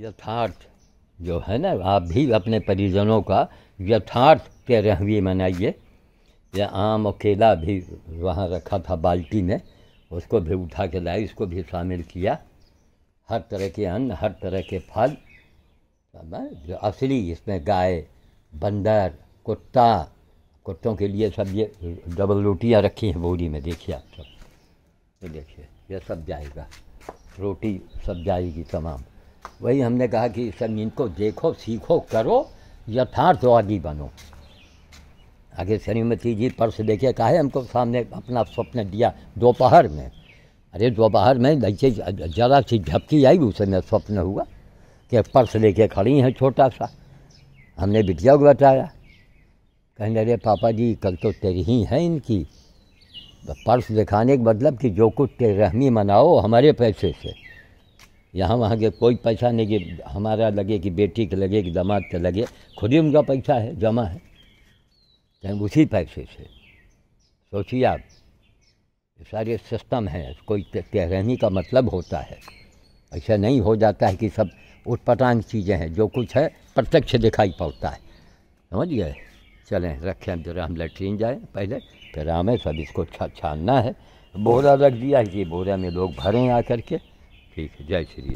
यथार्थ जो है ना आप भी अपने परिजनों का यथार्थ के रहवी मनाइए या आम और केला भी वहाँ रखा था बाल्टी में उसको भी उठा के लाए इसको भी शामिल किया हर तरह के अन्न हर तरह के फल जो असली इसमें गाय बंदर कुत्ता कुत्तों के लिए सब ये डबल रोटियाँ रखी हैं बोरी में देखिए आप सब ये देखिए यह सब जाएगा रोटी सब जाएगी तमाम वही हमने कहा कि ज़मीन को देखो सीखो करो यथार्थवादी बनो आगे श्रीमती जी पर्स देखे कहा हमको सामने अपना स्वप्न दिया दोपहर में अरे दोपहर में जैसे ज़्यादा सी झपकी आई उसे में स्वप्न हुआ कि पर्स लेके खड़ी हैं छोटा सा हमने बिटिया को बताया कहने अरे पापा जी कल तो तेरी ही है इनकी पर्स दिखाने के मतलब कि जो कुछ तेरहमी मनाओ हमारे पैसे से यहाँ वहाँ के कोई पैसा नहीं कि हमारा लगे कि बेटी के लगे कि दामाद के लगे खुद ही उनका पैसा है जमा है कहीं उसी पैसे से सोचिए आप सारे सिस्टम है कोई कहने का मतलब होता है ऐसा नहीं हो जाता है कि सब उठपटांग चीज़ें हैं जो कुछ है प्रत्यक्ष दिखाई पड़ता है समझ गए चलें रखें जरा हम लेट्रीन जाए पहले फिर हमें सब इसको छानना है बोरा रख दिया है कि बोरा में लोग भरें आ करके ठीक है जय श्री